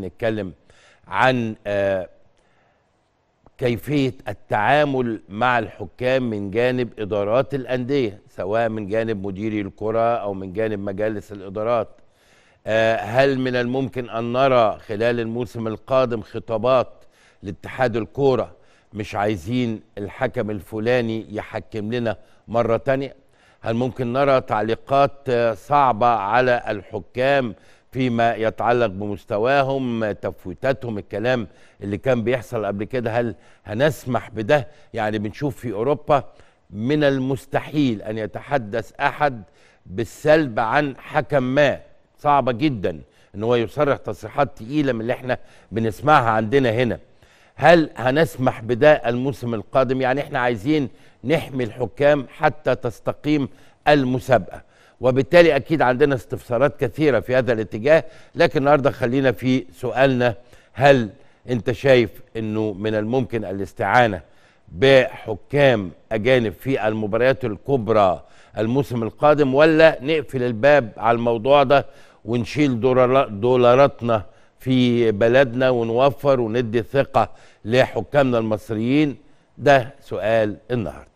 نتكلم عن آه، كيفية التعامل مع الحكام من جانب إدارات الأندية سواء من جانب مديري الكرة أو من جانب مجالس الإدارات آه، هل من الممكن أن نرى خلال الموسم القادم خطابات لاتحاد الكورة مش عايزين الحكم الفلاني يحكم لنا مرة تانية هل ممكن نرى تعليقات آه، صعبة على الحكام فيما يتعلق بمستواهم تفويتاتهم الكلام اللي كان بيحصل قبل كده هل هنسمح بده يعني بنشوف في أوروبا من المستحيل أن يتحدث أحد بالسلب عن حكم ما صعبة جدا ان هو يصرح تصريحات تقيله من اللي احنا بنسمعها عندنا هنا هل هنسمح بده الموسم القادم يعني احنا عايزين نحمي الحكام حتى تستقيم المسابقه وبالتالي اكيد عندنا استفسارات كثيره في هذا الاتجاه لكن النهارده خلينا في سؤالنا هل انت شايف انه من الممكن الاستعانه بحكام اجانب في المباريات الكبرى الموسم القادم ولا نقفل الباب على الموضوع ده ونشيل دولاراتنا في بلدنا ونوفر وندي ثقه لحكامنا المصريين ده سؤال النهارده